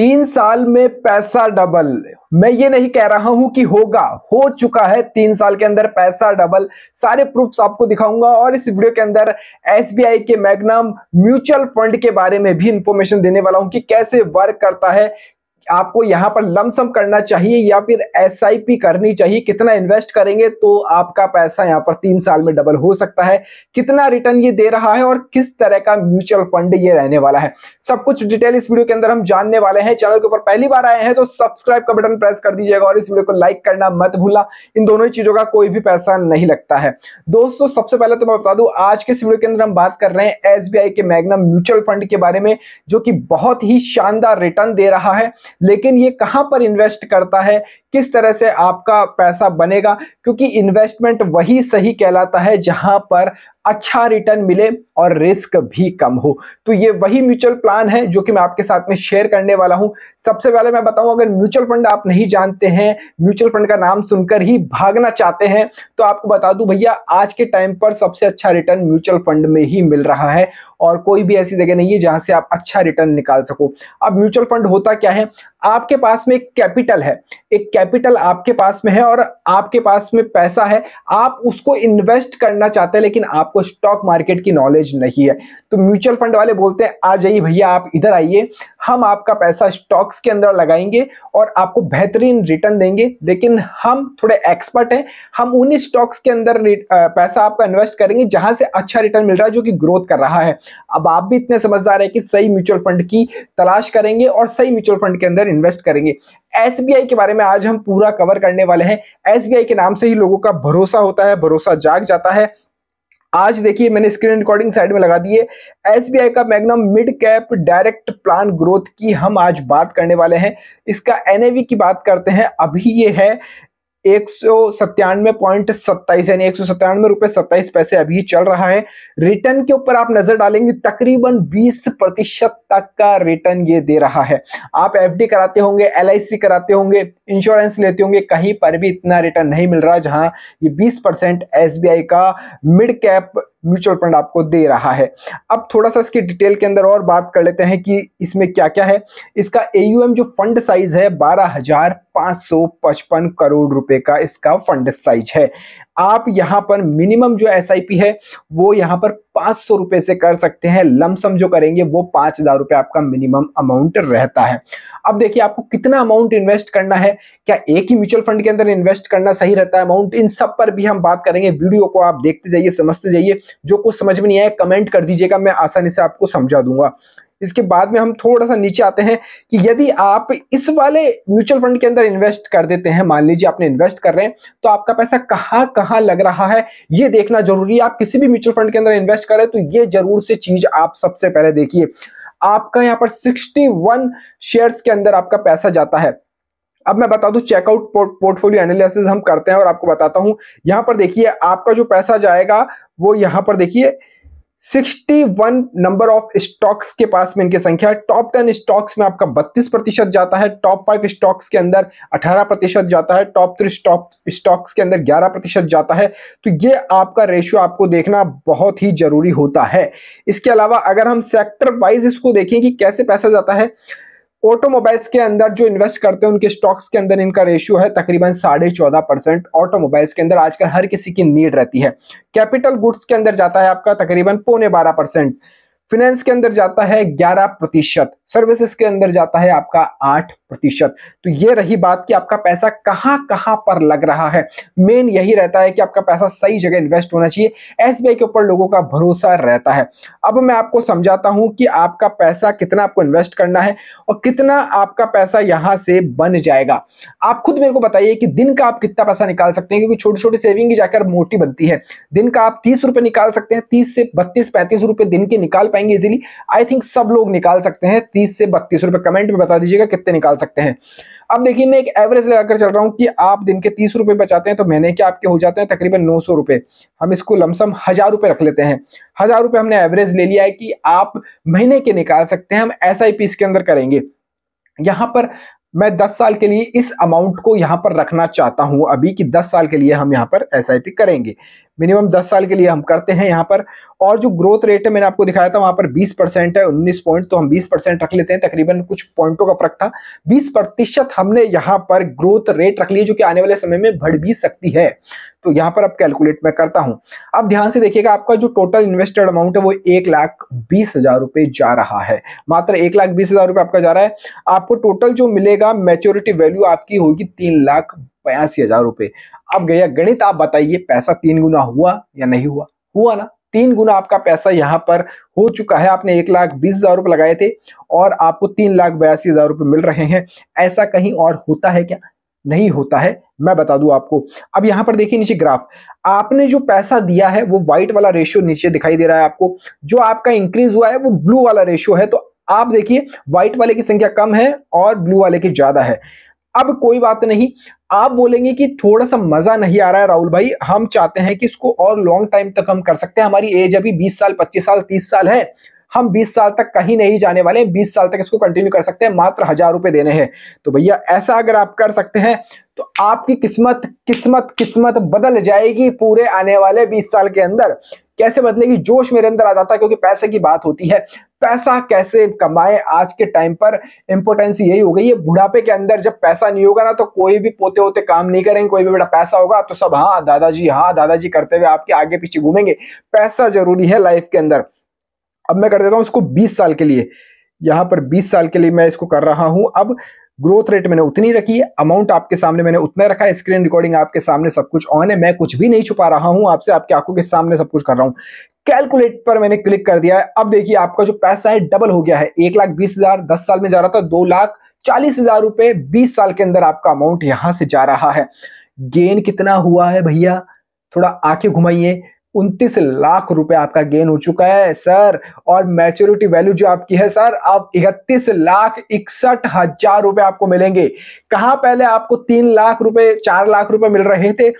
तीन साल में पैसा डबल मैं ये नहीं कह रहा हूं कि होगा हो चुका है तीन साल के अंदर पैसा डबल सारे प्रूफ्स आपको दिखाऊंगा और इस वीडियो के अंदर एसबीआई के मैग्नम म्यूचुअल फंड के बारे में भी इंफॉर्मेशन देने वाला हूं कि कैसे वर्क करता है आपको यहाँ पर लमसम करना चाहिए या फिर एस करनी चाहिए कितना इन्वेस्ट करेंगे तो आपका पैसा यहाँ पर तीन साल में डबल हो सकता है कितना रिटर्न ये दे रहा है और किस तरह का म्यूचुअल फंड ये रहने वाला है सब कुछ डिटेल इस वीडियो के अंदर हम जानने वाले हैं चैनल के ऊपर पहली बार आए हैं तो सब्सक्राइब का बटन प्रेस कर दीजिएगा और इस वीडियो को लाइक करना मत भूलना इन दोनों ही चीजों का कोई भी पैसा नहीं लगता है दोस्तों सबसे पहले तो मैं बता दू आज के इस वीडियो के अंदर हम बात कर रहे हैं एस के मैगना म्यूचुअल फंड के बारे में जो कि बहुत ही शानदार रिटर्न दे रहा है लेकिन ये कहाँ पर इन्वेस्ट करता है किस तरह से आपका पैसा बनेगा क्योंकि इन्वेस्टमेंट वही सही कहलाता है जहाँ पर अच्छा रिटर्न मिले और रिस्क भी कम हो तो ये वही म्यूचुअल प्लान है जो कि मैं आपके साथ में शेयर करने वाला हूं सबसे पहले मैं बताऊं अगर म्यूचुअल फंड आप नहीं जानते हैं म्यूचुअल फंड का नाम सुनकर ही भागना चाहते हैं तो आपको बता दूँ भैया आज के टाइम पर सबसे अच्छा रिटर्न म्यूचुअल फंड में ही मिल रहा है और कोई भी ऐसी जगह नहीं है जहां से आप अच्छा रिटर्न निकाल सको अब म्यूचुअल फंड होता क्या है आपके पास में एक कैपिटल है एक कैपिटल आपके पास में है और आपके पास में पैसा है आप उसको इन्वेस्ट करना चाहते हैं लेकिन आपको स्टॉक मार्केट की नॉलेज नहीं है तो म्यूचुअल फंड वाले बोलते हैं आ जाइए भैया आप इधर आइए हम आपका पैसा स्टॉक्स के अंदर लगाएंगे और आपको बेहतरीन रिटर्न देंगे लेकिन हम थोड़े एक्सपर्ट हैं हम उन्हीं स्टॉक्स के अंदर पैसा आपका इन्वेस्ट करेंगे जहां से अच्छा रिटर्न मिल रहा है जो कि ग्रोथ कर रहा है अब आप भी इतने समझदार है कि सही म्यूचुअल फंड की तलाश करेंगे और सही म्यूचुअल फंड के अंदर इन्वेस्ट करेंगे एस के बारे में आज हम पूरा कवर करने वाले हैं एस के नाम से ही लोगों का भरोसा होता है भरोसा जाग जाता है आज देखिए मैंने स्क्रीन रिकॉर्डिंग साइड में लगा दी है एसबीआई का Magnum mid cap direct plan growth की हम आज बात करने वाले हैं इसका एनएवी की बात करते हैं अभी ये है एक सौ सत्तानवे पॉइंट सत्ताईस यानी एक सौ सत्तानवे रुपए सत्ताईस पैसे अभी चल रहा है रिटर्न के ऊपर आप नजर डालेंगे तकरीबन 20 प्रतिशत तक का रिटर्न ये दे रहा है आप एफडी कराते होंगे सी कराते होंगे इंश्योरेंस लेते होंगे कहीं पर भी इतना रिटर्न नहीं मिल रहा जहां ये 20 परसेंट एस का मिड कैप म्यूचुअल फंड आपको दे रहा है अब थोड़ा सा इसकी डिटेल के अंदर और बात कर लेते हैं कि इसमें क्या क्या है इसका एयूएम जो फंड साइज है बारह हजार पांच सौ पचपन करोड़ रुपए का इसका फंड साइज है आप यहां पर मिनिमम जो एस है वो यहां पर पांच सौ रुपये से कर सकते हैं लमसम जो करेंगे वो पांच हज़ार रुपये आपका मिनिमम अमाउंट रहता है अब देखिए आपको कितना अमाउंट इन्वेस्ट करना है क्या एक ही म्यूचुअल फंड के अंदर इन्वेस्ट करना सही रहता है अमाउंट इन सब पर भी हम बात करेंगे वीडियो को आप देखते जाइए समझते जाइए जो कुछ समझ में नहीं आया कमेंट कर दीजिएगा मैं आसानी से आपको समझा दूंगा इसके बाद में हम थोड़ा सा नीचे आते हैं कि यदि आप इस वाले म्यूचुअल फंड के अंदर इन्वेस्ट कर देते हैं मान लीजिए आपने इन्वेस्ट कर रहे हैं तो आपका पैसा कहाँ कहाँ लग रहा है ये देखना जरूरी है आप किसी भी म्यूचुअल फंड के अंदर इन्वेस्ट करें तो ये जरूर से चीज आप सबसे पहले देखिए आपका यहाँ पर सिक्सटी शेयर्स के अंदर आपका पैसा जाता है अब मैं बता दूं चेकआउट पोर्टफोलियो एनालिसिस हम करते हैं और आपको बताता हूं यहां पर देखिए आपका जो पैसा जाएगा वो यहां पर देखिए 61 नंबर ऑफ स्टॉक्स के पास में इनकी संख्या है टॉप 10 स्टॉक्स में आपका 32 प्रतिशत जाता है टॉप 5 स्टॉक्स के अंदर 18 प्रतिशत जाता है टॉप थ्री स्टॉक्स के अंदर 11 प्रतिशत जाता है तो ये आपका रेशियो आपको देखना बहुत ही जरूरी होता है इसके अलावा अगर हम सेक्टर वाइज इसको देखें कि कैसे पैसा जाता है ऑटोमोबाइल्स के अंदर जो इन्वेस्ट करते हैं उनके स्टॉक्स के अंदर इनका रेशियो है तकरीबन साढ़े चौदह परसेंट ऑटोमोबाइल्स के अंदर आजकल हर किसी की नीड रहती है कैपिटल गुड्स के अंदर जाता है आपका तकरीबन पौने बारह परसेंट फिनेंस के अंदर जाता है ग्यारह प्रतिशत सर्विसेस के अंदर जाता है आपका आठ प्रतिशत तो ये रही बात कि आपका पैसा कहां कहां पर लग रहा है मेन यही रहता है कि आपका पैसा सही जगह इन्वेस्ट होना चाहिए एसबीआई के ऊपर लोगों का भरोसा रहता है अब मैं आपको समझाता हूं कि आपका पैसा कितना आपको इन्वेस्ट करना है और कितना आपका पैसा यहाँ से बन जाएगा आप खुद मेरे को बताइए कि दिन का आप कितना पैसा निकाल सकते हैं क्योंकि छोटी छोटी सेविंग जाकर मोटी बनती है दिन का आप तीस निकाल सकते हैं तीस से बत्तीस पैंतीस दिन के निकाल पाएंगे पाएंगे इजीली आई थिंक सब लोग निकाल सकते हैं तीस से बत्तीस रुपए कमेंट में बता दीजिएगा कितने निकाल सकते हैं अब देखिए मैं एक एवरेज लगाकर चल रहा हूँ कि आप दिन के तीस रुपए बचाते हैं तो महीने के आपके हो जाते हैं तकरीबन नौ सौ रुपए हम इसको लमसम हज़ार रुपए रख लेते हैं हज़ार रुपए हमने एवरेज ले लिया है कि आप महीने के निकाल सकते हैं हम एस आई पी इसके अंदर करेंगे यहां पर मैं 10 साल के लिए इस अमाउंट को यहां पर रखना चाहता हूं अभी कि 10 साल के लिए हम यहां पर एस करेंगे मिनिमम दस साल के लिए हम करते हैं यहाँ पर और जो ग्रोथ रेट है मैंने आपको दिखाया था वहाँ पर बीस परसेंट है उन्नीस पॉइंट तो हम बीस परसेंट रख लेते हैं तकरीबन कुछ पॉइंटों का फर्क था बीस प्रतिशत हमने यहाँ पर ग्रोथ रेट रख लिया जो कि आने वाले समय में बढ़ भी सकती है तो यहाँ पर अब कैलकुलेट मैं करता हूँ अब ध्यान से देखिएगा आपका जो टोटल इन्वेस्टेड अमाउंट है वो एक लाख बीस हजार रुपये जा रहा है मात्र एक लाख बीस हजार रुपये आपका जा रहा है आपको टोटल जो मिलेगा मेच्योरिटी वैल्यू आपकी होगी तीन लाख बयासी हजार रुपए अब गया गणित आप बताइए पैसा तीन गुना हुआ या नहीं हुआ हुआ ना तीन गुना आपका पैसा यहाँ पर हो चुका है आपने एक लाख बीस हजार रुपये लगाए थे और आपको तीन लाख बयासी हजार रुपये मिल रहे हैं ऐसा कहीं और होता है क्या नहीं होता है मैं बता दूं आपको अब यहां पर देखिए नीचे ग्राफ आपने जो पैसा दिया है वो व्हाइट वाला रेशियो नीचे दिखाई दे रहा है आपको जो आपका इंक्रीज हुआ है वो ब्लू वाला रेशियो है तो आप देखिए व्हाइट वाले की संख्या कम है और ब्लू वाले की ज्यादा है अब कोई बात नहीं आप बोलेंगे कि थोड़ा सा मजा नहीं आ रहा है राहुल भाई हम चाहते हैं कि इसको और लॉन्ग टाइम तक हम कर सकते हैं हमारी एज अभी 20 साल 25 साल 30 साल है हम 20 साल तक कहीं नहीं जाने वाले 20 साल तक इसको कंटिन्यू कर सकते हैं मात्र हजार रुपए देने हैं तो भैया ऐसा अगर आप कर सकते हैं तो आपकी किस्मत किस्मत किस्मत बदल जाएगी पूरे आने वाले 20 साल के अंदर कैसे बदलेगी जोश मेरे अंदर आ जाता है क्योंकि पैसे की बात होती है पैसा कैसे कमाए आज के टाइम पर इंपोर्टेंस यही हो गई है बुढ़ापे के अंदर जब पैसा नहीं होगा ना तो कोई भी पोते होते काम नहीं करेंगे कोई भी बड़ा पैसा होगा तो सब हाँ दादाजी हाँ दादाजी करते हुए आपके आगे पीछे घूमेंगे पैसा जरूरी है लाइफ के अंदर अब मैं कर देता हूँ इसको बीस साल के लिए यहाँ पर बीस साल के लिए मैं इसको कर रहा हूँ अब ग्रोथ रेट मैंने उतनी रखी है अमाउंट आपके सामने मैंने उतना रखा है स्क्रीन रिकॉर्डिंग आपके सामने सब कुछ ऑन है मैं कुछ भी नहीं छुपा रहा हूं आपसे आपकी आंखों के सामने सब कुछ कर रहा हूं कैलकुलेट पर मैंने क्लिक कर दिया है अब देखिए आपका जो पैसा है डबल हो गया है एक लाख बीस हजार दस साल में जा रहा था दो लाख चालीस हजार रुपए बीस साल के अंदर आपका अमाउंट यहां से जा रहा है गेन कितना हुआ है भैया थोड़ा आंखें घुमाइए उनतीस लाख रुपए आपका गेन हो चुका है सर और मैच्योरिटी वैल्यू जो आपकी है सर आप इकतीस लाख इकसठ हजार रुपए आपको मिलेंगे कहा पहले आपको तीन लाख रुपए चार लाख रुपए मिल रहे थे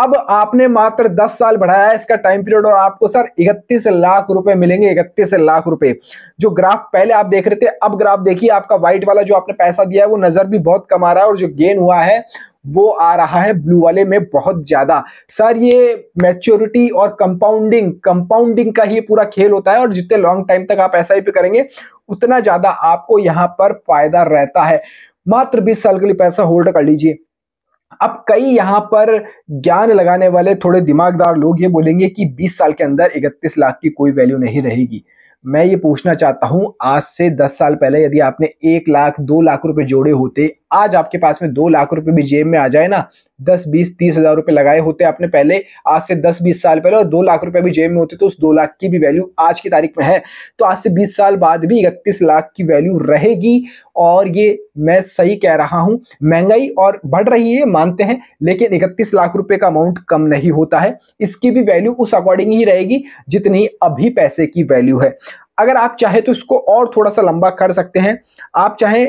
अब आपने मात्र 10 साल बढ़ाया है इसका टाइम पीरियड और आपको सर इकतीस लाख रुपए मिलेंगे इकतीस लाख रुपए जो ग्राफ पहले आप देख रहे थे अब ग्राफ देखिए आपका व्हाइट वाला जो आपने पैसा दिया है वो नजर भी बहुत कम आ रहा है और जो गेन हुआ है वो आ रहा है ब्लू वाले में बहुत ज्यादा सर ये मैच्योरिटी और कंपाउंडिंग कंपाउंडिंग का ही पूरा खेल होता है और जितने लॉन्ग टाइम तक आप ऐसा ही पे करेंगे उतना ज्यादा आपको यहाँ पर फायदा रहता है मात्र बीस साल के लिए पैसा होल्ड कर लीजिए अब कई यहां पर ज्ञान लगाने वाले थोड़े दिमागदार लोग ये बोलेंगे कि 20 साल के अंदर 31 लाख की कोई वैल्यू नहीं रहेगी मैं ये पूछना चाहता हूं आज से 10 साल पहले यदि आपने एक लाख दो लाख रुपए जोड़े होते आज आपके पास में दो लाख रुपए भी जेब में आ जाए ना दस बीस तीस हजार रुपए लगाए होते आपने पहले आज से दस बीस साल पहले और दो लाख रुपए भी जेब में होते तो उस दो लाख की भी वैल्यू आज की तारीख में है तो आज से बीस साल बाद भी इकतीस लाख की वैल्यू रहेगी और ये मैं सही कह रहा हूं महंगाई और बढ़ रही है मानते हैं लेकिन इकतीस लाख रुपए का अमाउंट कम नहीं होता है इसकी भी वैल्यू उस अकॉर्डिंग ही रहेगी जितनी अभी पैसे की वैल्यू है अगर आप चाहे तो इसको और थोड़ा सा लंबा कर सकते हैं आप चाहे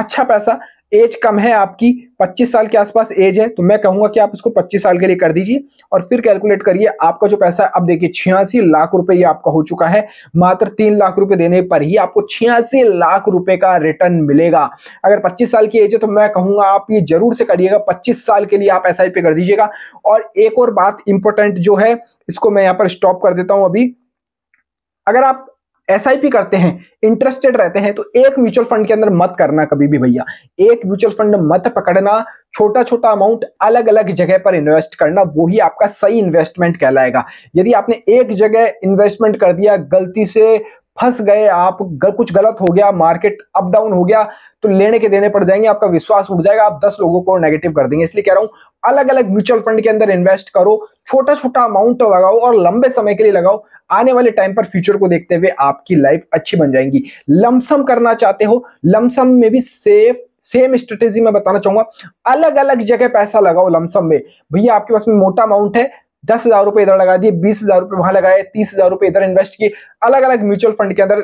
अच्छा पैसा एज कम है आपकी 25 साल के आसपास एज है तो मैं कहूंगा कि आप इसको 25 साल के लिए कर दीजिए और फिर कैलकुलेट करिए आपका जो पैसा है अब देखिए छियासी लाख रुपए ये आपका हो चुका है मात्र तीन लाख रुपए देने पर ही आपको छियासी लाख रुपए का रिटर्न मिलेगा अगर 25 साल की एज है तो मैं कहूंगा आप ये जरूर से करिएगा पच्चीस साल के लिए आप एस पे कर दीजिएगा और एक और बात इंपॉर्टेंट जो है इसको मैं यहाँ पर स्टॉप कर देता हूं अभी अगर आप एस करते हैं इंटरेस्टेड रहते हैं तो एक म्यूचुअल फंड के अंदर मत करना कभी भी भैया एक म्यूचुअल फंड मत पकड़ना छोटा छोटा अमाउंट अलग अलग जगह पर इन्वेस्ट करना वो ही आपका सही इन्वेस्टमेंट कहलाएगा यदि आपने एक जगह इन्वेस्टमेंट कर दिया गलती से फंस गए आप गर, कुछ गलत हो गया मार्केट अप डाउन हो गया तो लेने के देने पड़ जाएंगे आपका विश्वास उठ जाएगा आप दस लोगों को नेगेटिव कर देंगे इसलिए कह रहा हूं अलग अलग म्यूचुअल फंड के अंदर इन्वेस्ट करो छोटा छोटा अमाउंट लगाओ और लंबे समय के लिए लगाओ आने वाले टाइम पर फ्यूचर को देखते हुए आपकी लाइफ अच्छी बन जाएंगी लमसम करना चाहते हो लमसम में भी सेफ सेम स्ट्रेटेजी मैं बताना चाहूंगा अलग अलग जगह पैसा लगाओ लमसम में भैया आपके पास में मोटा अमाउंट है दस हजार रुपए इधर लगा दिए बीस हजार रुपए वहां लगाए तीस हजार रुपए इधर इन्वेस्ट किए अलग अलग म्यूचुअल फंड के अंदर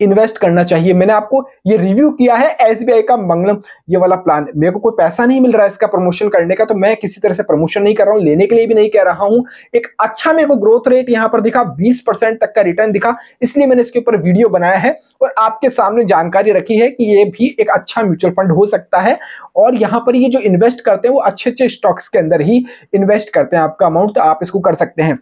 इन्वेस्ट करना चाहिए मैंने आपको ये रिव्यू किया है एसबीआई का मंगलम ये वाला प्लान मेरे को कोई पैसा नहीं मिल रहा है इसका प्रमोशन करने का तो मैं किसी तरह से प्रमोशन नहीं कर रहा हूं लेने के लिए भी नहीं कह रहा हूं एक अच्छा मेरे को ग्रोथ रेट यहाँ पर दिखा बीस तक का रिटर्न दिखा इसलिए मैंने इसके ऊपर वीडियो बनाया है और आपके सामने जानकारी रखी है कि ये भी एक अच्छा म्यूचुअल फंड हो सकता है और यहाँ पर ये जो इन्वेस्ट करते हैं वो अच्छे अच्छे स्टॉक्स के अंदर ही इन्वेस्ट करते हैं आपका अमाउंट तो आप इसको कर सकते हैं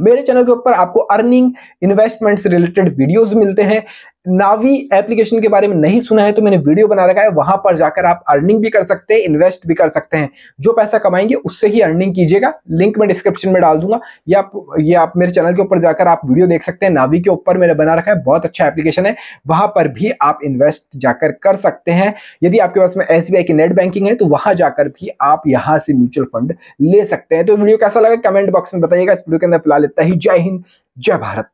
मेरे चैनल के ऊपर आपको अर्निंग इन्वेस्टमेंट से रिलेटेड वीडियोस मिलते हैं नावी एप्लीकेशन के बारे में नहीं सुना है तो मैंने वीडियो बना रखा है वहां पर जाकर आप अर्निंग भी कर सकते हैं इन्वेस्ट भी कर सकते हैं जो पैसा कमाएंगे उससे ही अर्निंग कीजिएगा लिंक मैं डिस्क्रिप्शन में डाल दूंगा या आप ये आप मेरे चैनल के ऊपर जाकर आप वीडियो देख सकते हैं नावी के ऊपर मैंने बना रखा है बहुत अच्छा एप्लीकेशन है वहां पर भी आप इन्वेस्ट जाकर कर सकते हैं यदि आपके पास में एस की नेट बैंकिंग है तो वहां जाकर भी आप यहाँ से म्यूचुअल फंड ले सकते हैं तो वीडियो कैसा लगा कमेंट बॉक्स में बताइएगा इस वीडियो के अंदर फिलहाल इतना ही जय हिंद जय भारत